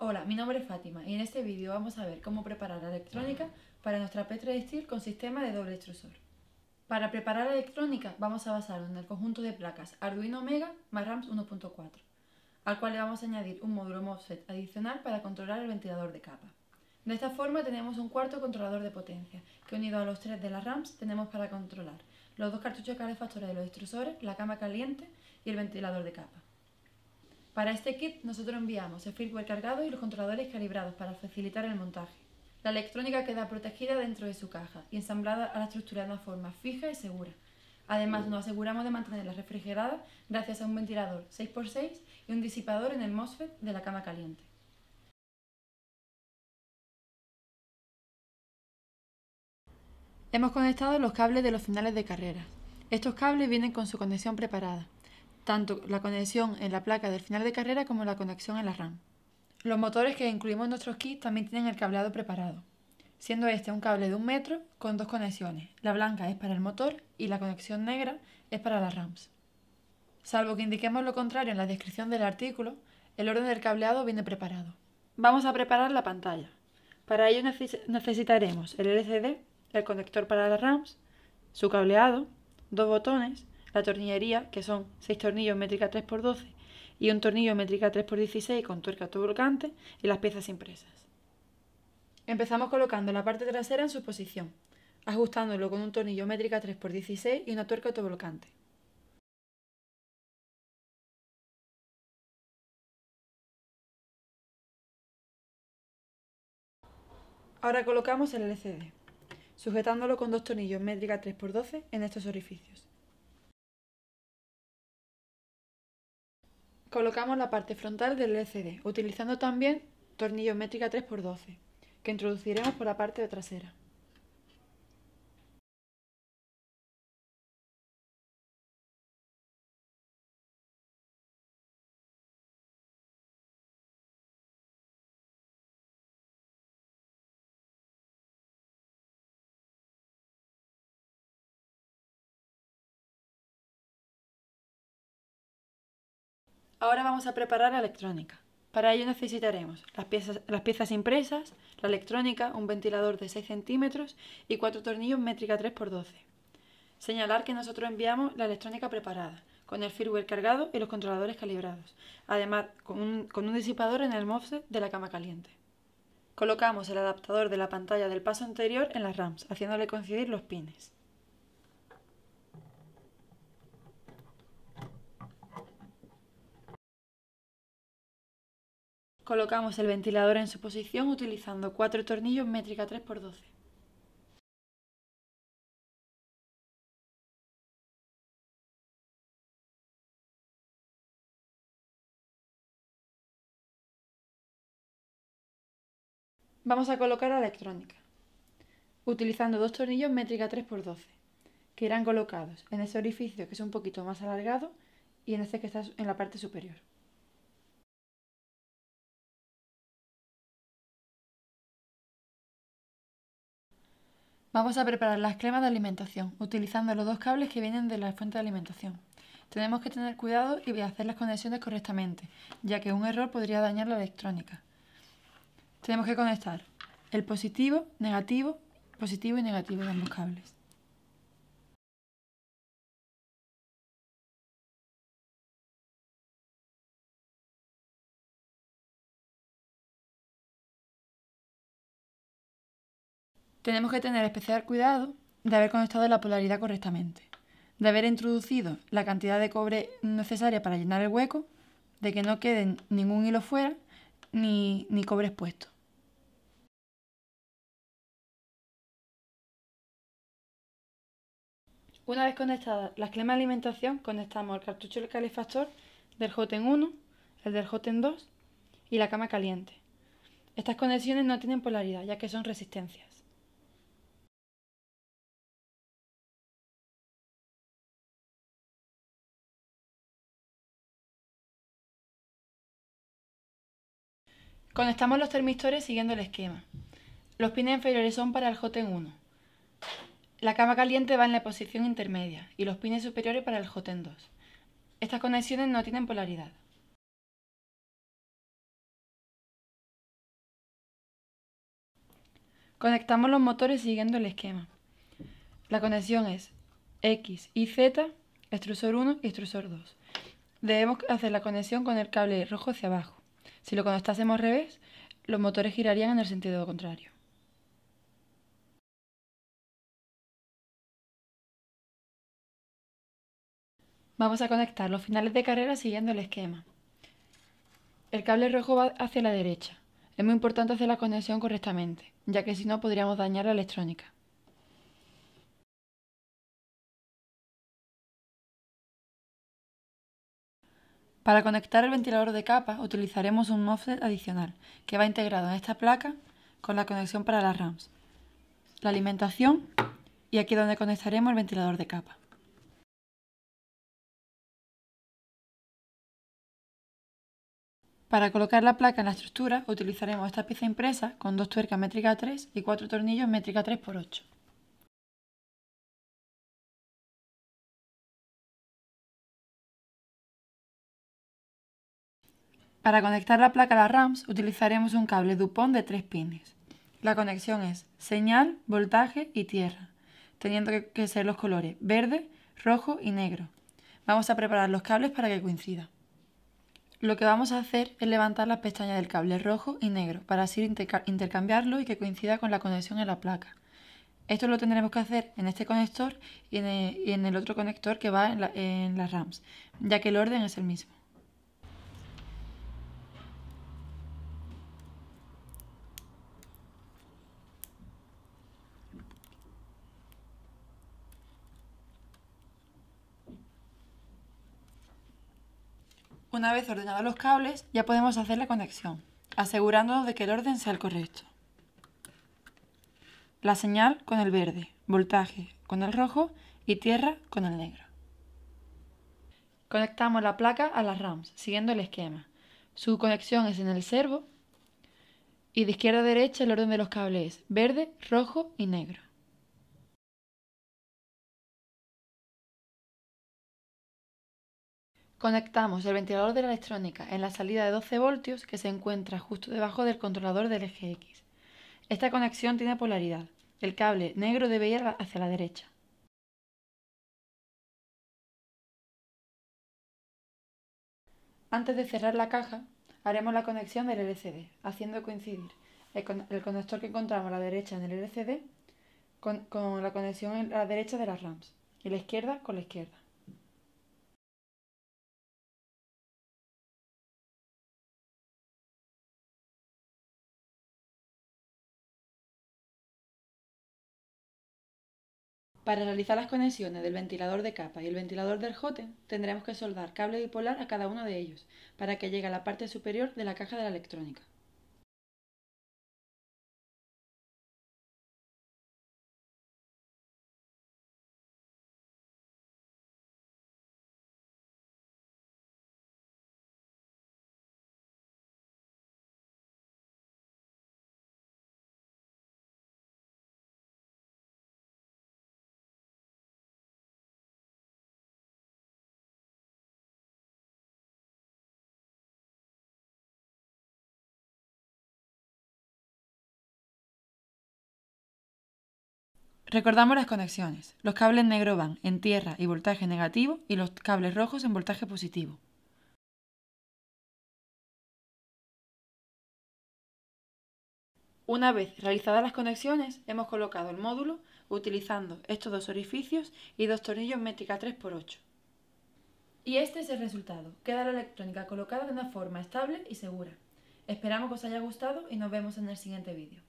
Hola, mi nombre es Fátima y en este vídeo vamos a ver cómo preparar la electrónica para nuestra Petra de con sistema de doble extrusor. Para preparar la electrónica vamos a basarnos en el conjunto de placas Arduino Omega más RAMS 1.4, al cual le vamos a añadir un módulo MOSFET adicional para controlar el ventilador de capa. De esta forma tenemos un cuarto controlador de potencia, que unido a los tres de las RAMS tenemos para controlar los dos cartuchos calefactores de los extrusores, la cama caliente y el ventilador de capa. Para este kit nosotros enviamos el firmware cargado y los controladores calibrados para facilitar el montaje. La electrónica queda protegida dentro de su caja y ensamblada a la estructura de una forma fija y segura. Además, nos aseguramos de mantenerla refrigerada gracias a un ventilador 6x6 y un disipador en el MOSFET de la cama caliente. Hemos conectado los cables de los finales de carrera. Estos cables vienen con su conexión preparada tanto la conexión en la placa del final de carrera como la conexión en la RAM. Los motores que incluimos en nuestros kits también tienen el cableado preparado, siendo este un cable de un metro con dos conexiones. La blanca es para el motor y la conexión negra es para las RAMs. Salvo que indiquemos lo contrario en la descripción del artículo, el orden del cableado viene preparado. Vamos a preparar la pantalla. Para ello necesitaremos el LCD, el conector para las RAMs, su cableado, dos botones, la tornillería, que son 6 tornillos métrica 3x12 y un tornillo métrica 3x16 con tuerca autovolcante y las piezas impresas. Empezamos colocando la parte trasera en su posición, ajustándolo con un tornillo métrica 3x16 y una tuerca autoblocante. Ahora colocamos el LCD, sujetándolo con dos tornillos métrica 3x12 en estos orificios. colocamos la parte frontal del LCD, utilizando también tornillo métrica 3x12, que introduciremos por la parte trasera. Ahora vamos a preparar la electrónica. Para ello necesitaremos las piezas, las piezas impresas, la electrónica, un ventilador de 6 centímetros y cuatro tornillos métrica 3x12. Señalar que nosotros enviamos la electrónica preparada, con el firmware cargado y los controladores calibrados, además con un, disipador en el MOSFET de la cama caliente. Colocamos el adaptador de la pantalla del paso anterior en las RAMs, haciéndole coincidir los pines. Colocamos el ventilador en su posición utilizando cuatro tornillos métrica 3x12. Vamos a colocar la electrónica, utilizando dos tornillos métrica 3x12, que irán colocados en ese orificio que es un poquito más alargado y en este que está en la parte superior. Vamos a preparar las cremas de alimentación utilizando los dos cables que vienen de la fuente de alimentación. Tenemos que tener cuidado y hacer las conexiones correctamente, ya que un error podría dañar la electrónica. Tenemos que conectar el positivo, negativo, positivo y negativo de ambos cables. tenemos que tener especial cuidado de haber conectado la polaridad correctamente, de haber introducido la cantidad de cobre necesaria para llenar el hueco, de que no quede ningún hilo fuera ni, cobre expuesto. Una vez conectadas las clemas de alimentación, conectamos el cartucho del calefactor del Joten 1, el del Joten 2 y la cama caliente. Estas conexiones no tienen polaridad, ya que son resistencias. Conectamos los termistores siguiendo el esquema. Los pines inferiores son para el j 1. La cama caliente va en la posición intermedia y los pines superiores para el j 2. Estas conexiones no tienen polaridad. Conectamos los motores siguiendo el esquema. La conexión es X y Z, extrusor 1 y extrusor 2. Debemos hacer la conexión con el cable rojo hacia abajo. Si lo conectásemos al revés, los motores girarían en el sentido contrario. Vamos a conectar los finales de carrera siguiendo el esquema. El cable rojo va hacia la derecha. Es muy importante hacer la conexión correctamente, ya que si no podríamos dañar la electrónica. Para conectar el ventilador de capa utilizaremos un MOSFET adicional que va integrado en esta placa con la conexión para las RAMs, la alimentación y aquí donde conectaremos el ventilador de capa. Para colocar la placa en la estructura utilizaremos esta pieza impresa con dos tuercas métrica 3 y cuatro tornillos métrica 3x8. Para conectar la placa a las RAMs utilizaremos un cable Dupont de tres pines. La conexión es señal, voltaje y tierra, teniendo que ser los colores verde, rojo y negro. Vamos a preparar los cables para que coincida. Lo que vamos a hacer es levantar las pestañas del cable rojo y negro para así intercambiarlo y que coincida con la conexión en la placa. Esto lo tendremos que hacer en este conector y en el, otro conector que va en las RAMs, ya que el orden es el mismo. Una vez ordenados los cables, ya podemos hacer la conexión, asegurándonos de que el orden sea el correcto. La señal con el verde, voltaje con el rojo y tierra con el negro. Conectamos la placa a las RAMs, siguiendo el esquema. Su conexión es en el servo y de izquierda a derecha el orden de los cables es verde, rojo y negro. Conectamos el ventilador de la electrónica en la salida de 12 voltios que se encuentra justo debajo del controlador del eje X. Esta conexión tiene polaridad. El cable negro debe ir hacia la derecha. Antes de cerrar la caja, haremos la conexión del LCD, haciendo coincidir el, conector que encontramos a la derecha en el LCD con, con la conexión a la derecha de las RAMs y la izquierda con la izquierda. Para realizar las conexiones del ventilador de capa y el ventilador del jote, tendremos que soldar cable bipolar a cada uno de ellos, para que llegue a la parte superior de la caja de la electrónica. Recordamos las conexiones. Los cables negros van en tierra y voltaje negativo y los cables rojos en voltaje positivo. Una vez realizadas las conexiones, hemos colocado el módulo utilizando estos dos orificios y dos tornillos métrica 3x8. Y este es el resultado. Queda la electrónica colocada de una forma estable y segura. Esperamos que os haya gustado y nos vemos en el siguiente vídeo.